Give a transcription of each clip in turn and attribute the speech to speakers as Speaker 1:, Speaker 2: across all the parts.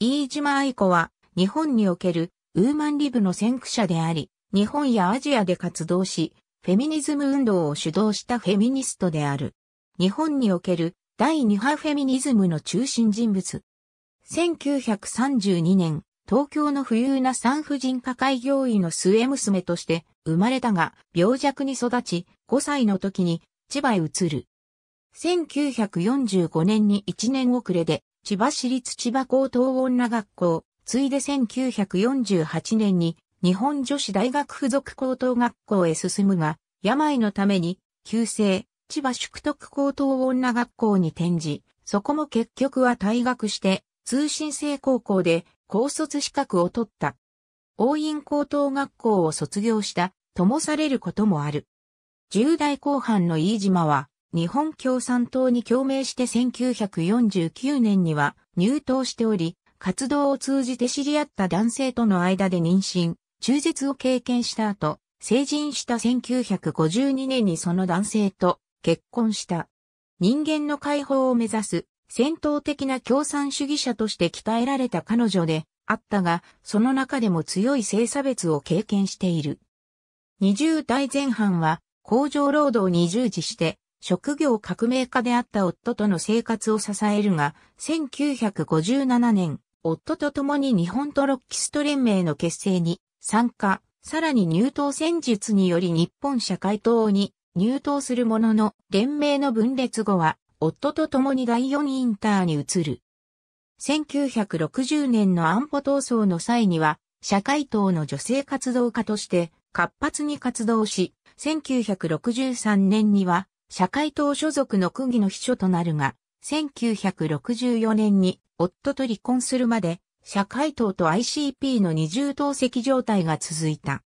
Speaker 1: 飯島愛子は、日本におけるウーマンリブの先駆者であり、日本やアジアで活動し、フェミニズム運動を主導したフェミニストである。日本における第2波フェミニズムの中心人物。1932年、東京の富裕な産婦人科会業医の末娘として生まれたが、病弱に育ち、5歳の時に千葉へ移る。1945年に1年遅れで千葉市立千葉高等女学校、ついで1948年に日本女子大学附属高等学校へ進むが、病のために、旧制、千葉宿徳高等女学校に転じ、そこも結局は退学して、通信制高校で高卒資格を取った。応印高等学校を卒業したともされることもある。10代後半の飯島は、日本共産党に共鳴して1949年には入党しており、活動を通じて知り合った男性との間で妊娠、中絶を経験した後、成人した1952年にその男性と結婚した。人間の解放を目指す戦闘的な共産主義者として鍛えられた彼女であったが、その中でも強い性差別を経験している。20代前半は工場労働に従事して職業革命家であった夫との生活を支えるが、1957年、夫と共に日本トロッキスト連盟の結成に参加、さらに入党戦術により日本社会党に入党するものの、連盟の分裂後は、夫と共に第四インターに移る。1960年の安保闘争の際には、社会党の女性活動家として活発に活動し、1963年には社会党所属の区議の秘書となるが、1964年に夫と離婚するまで、社会党と ICP の二重党籍状態が続いた。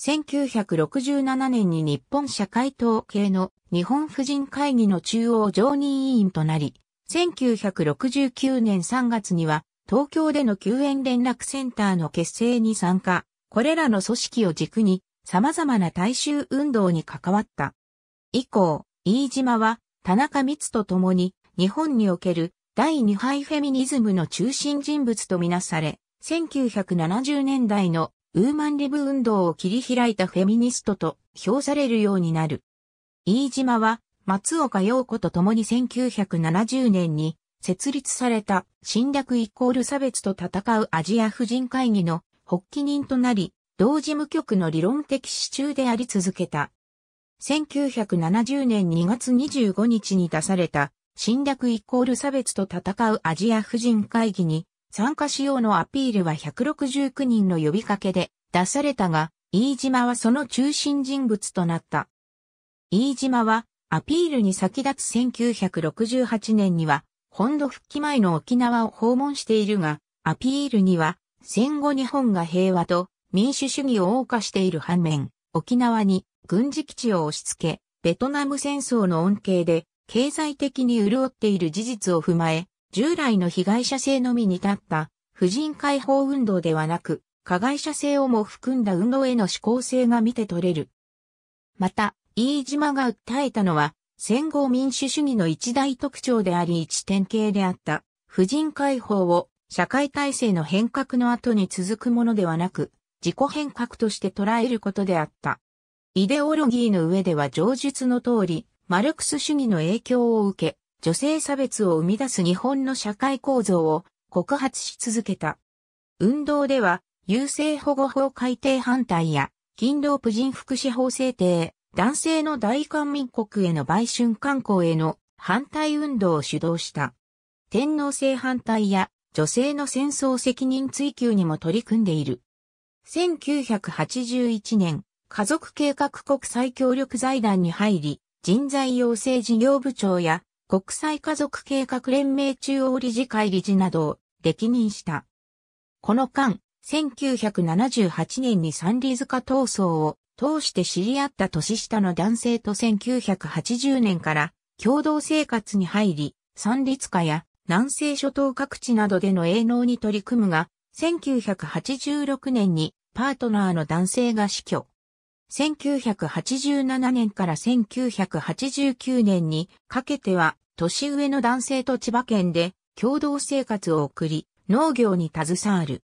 Speaker 1: 1967年に日本社会党系の日本婦人会議の中央常任委員となり、1969年3月には東京での救援連絡センターの結成に参加、これらの組織を軸に様々な大衆運動に関わった。以降、飯島は田中光と共に日本における第2杯フェミニズムの中心人物とみなされ、1970年代のウーマンリブ運動を切り開いたフェミニストと評されるようになる。飯島は松岡洋子と共に1970年に設立された侵略イコール差別と戦うアジア婦人会議の発起人となり、同事務局の理論的支柱であり続けた。1970年2月25日に出された侵略イコール差別と戦うアジア婦人会議に参加しようのアピールは169人の呼びかけで出されたが、飯島はその中心人物となった。飯島はアピールに先立つ1968年には本土復帰前の沖縄を訪問しているが、アピールには戦後日本が平和と民主主義を謳歌している反面、沖縄に軍事基地を押し付け、ベトナム戦争の恩恵で経済的に潤っている事実を踏まえ、従来の被害者性のみに立った婦人解放運動ではなく、加害者性をも含んだ運動への思考性が見て取れる。また、飯島が訴えたのは、戦後民主主義の一大特徴であり一典型であった、婦人解放を社会体制の変革の後に続くものではなく、自己変革として捉えることであった。イデオロギーの上では上述の通り、マルクス主義の影響を受け、女性差別を生み出す日本の社会構造を告発し続けた。運動では、優生保護法改定反対や、勤労婦人福祉法制定、男性の大韓民国への売春観光への反対運動を主導した。天皇制反対や女性の戦争責任追及にも取り組んでいる。1981年、家族計画国際協力財団に入り、人材養成事業部長や国際家族計画連盟中央理事会理事などを歴任した。この間、1978年に三里塚闘争を通して知り合った年下の男性と1980年から共同生活に入り、三里塚や南西諸島各地などでの営農に取り組むが、1986年にパートナーの男性が死去。1987年から1989年にかけては年上の男性と千葉県で共同生活を送り農業に携わる。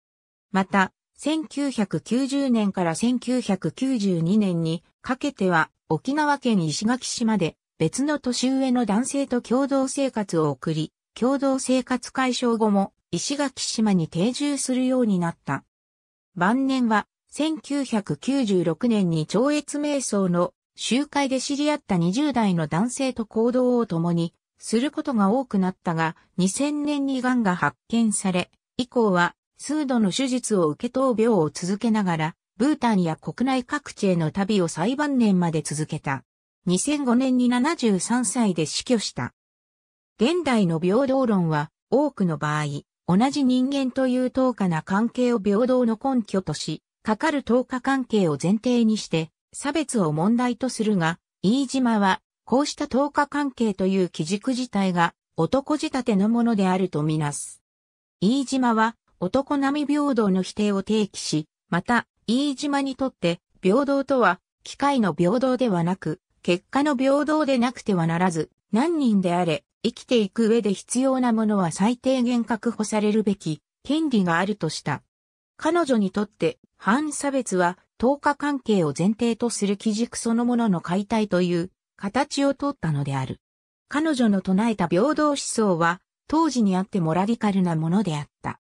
Speaker 1: また、1990年から1992年にかけては沖縄県石垣島で別の年上の男性と共同生活を送り、共同生活解消後も石垣島に定住するようになった。晩年は、1996年に超越瞑想の集会で知り合った20代の男性と行動を共にすることが多くなったが、2000年に癌が発見され、以降は数度の手術を受け闘病を続けながら、ブータンや国内各地への旅を最晩年まで続けた。2005年に73歳で死去した。現代の平等論は多くの場合、同じ人間という等価な関係を平等の根拠とし、かかる等価関係を前提にして、差別を問題とするが、飯島は、こうした等価関係という基軸自体が、男仕立てのものであるとみなす。飯島は、男並み平等の否定を提起し、また、飯島にとって、平等とは、機械の平等ではなく、結果の平等でなくてはならず、何人であれ、生きていく上で必要なものは最低限確保されるべき権利があるとした。彼女にとって反差別は等価関係を前提とする基軸そのものの解体という形をとったのである。彼女の唱えた平等思想は当時にあってもラディカルなものであった。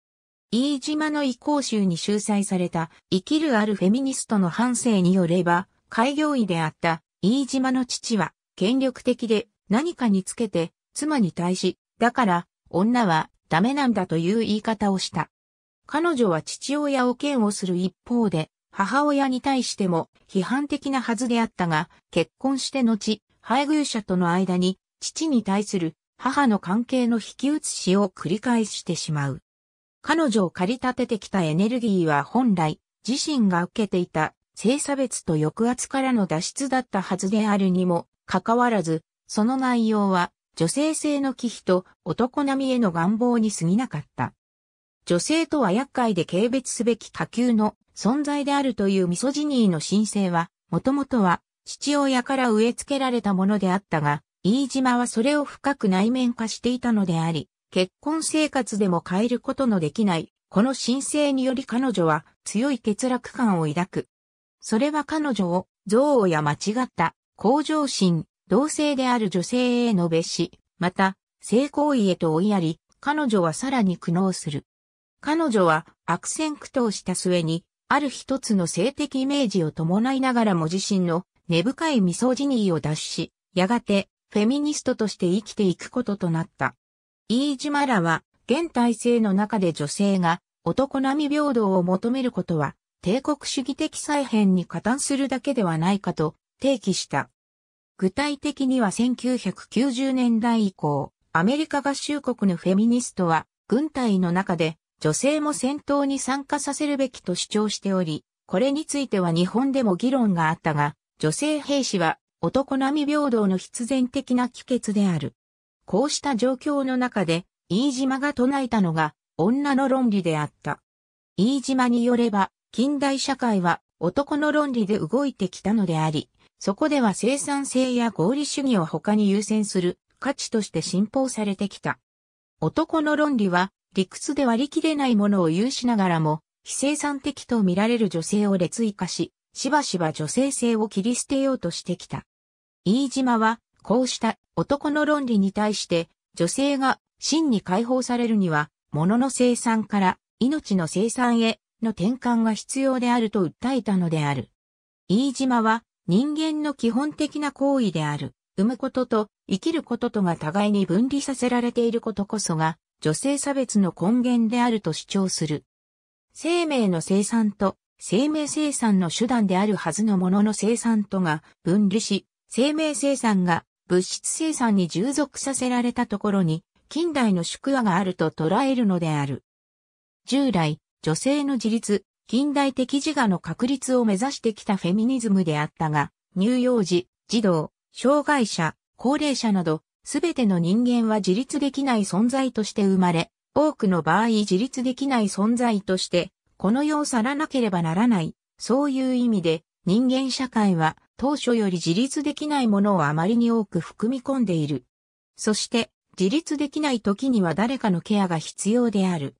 Speaker 1: 飯島の移行集に収載された生きるあるフェミニストの反省によれば、開業医であった飯島の父は権力的で何かにつけて妻に対し、だから、女はダメなんだという言い方をした。彼女は父親を嫌悪する一方で、母親に対しても批判的なはずであったが、結婚して後、配偶者との間に父に対する母の関係の引き写しを繰り返してしまう。彼女を駆り立ててきたエネルギーは本来自身が受けていた性差別と抑圧からの脱出だったはずであるにもかかわらず、その内容は女性性の忌避と男並みへの願望に過ぎなかった。女性とは厄介で軽蔑すべき下級の存在であるというミソジニーの申請は、もともとは父親から植え付けられたものであったが、飯島はそれを深く内面化していたのであり、結婚生活でも変えることのできない、この申請により彼女は強い欠落感を抱く。それは彼女を憎悪や間違った向上心、同性である女性へのべし、また、性行為へと追いやり、彼女はさらに苦悩する。彼女は悪戦苦闘した末に、ある一つの性的イメージを伴いながらも自身の根深いミソジニーを脱し、やがてフェミニストとして生きていくこととなった。イージマラは、現体制の中で女性が男並み平等を求めることは、帝国主義的再編に加担するだけではないかと提起した。具体的には1990年代以降、アメリカ合衆国のフェミニストは、軍隊の中で女性も戦闘に参加させるべきと主張しており、これについては日本でも議論があったが、女性兵士は男並み平等の必然的な帰結である。こうした状況の中で、飯島が唱えたのが女の論理であった。飯島によれば、近代社会は男の論理で動いてきたのであり、そこでは生産性や合理主義を他に優先する価値として信奉されてきた。男の論理は理屈で割り切れないものを有しながらも、非生産的と見られる女性を劣位化し、しばしば女性性を切り捨てようとしてきた。飯島は、こうした男の論理に対して、女性が真に解放されるには、物の生産から命の生産への転換が必要であると訴えたのである。飯島は、人間の基本的な行為である、産むことと生きることとが互いに分離させられていることこそが、女性差別の根源であると主張する。生命の生産と生命生産の手段であるはずのものの生産とが分離し、生命生産が物質生産に従属させられたところに、近代の宿話があると捉えるのである。従来、女性の自立、近代的自我の確立を目指してきたフェミニズムであったが、乳幼児、児童、障害者、高齢者など、すべての人間は自立できない存在として生まれ、多くの場合自立できない存在として、この世を去らなければならない、そういう意味で、人間社会は当初より自立できないものをあまりに多く含み込んでいる。そして、自立できない時には誰かのケアが必要である。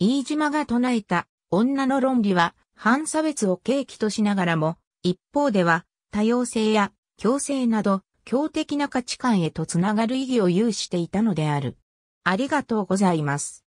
Speaker 1: 飯島が唱えた女の論理は、反差別を契機としながらも、一方では、多様性や共生など、強的な価値観へとつながる意義を有していたのである。ありがとうございます。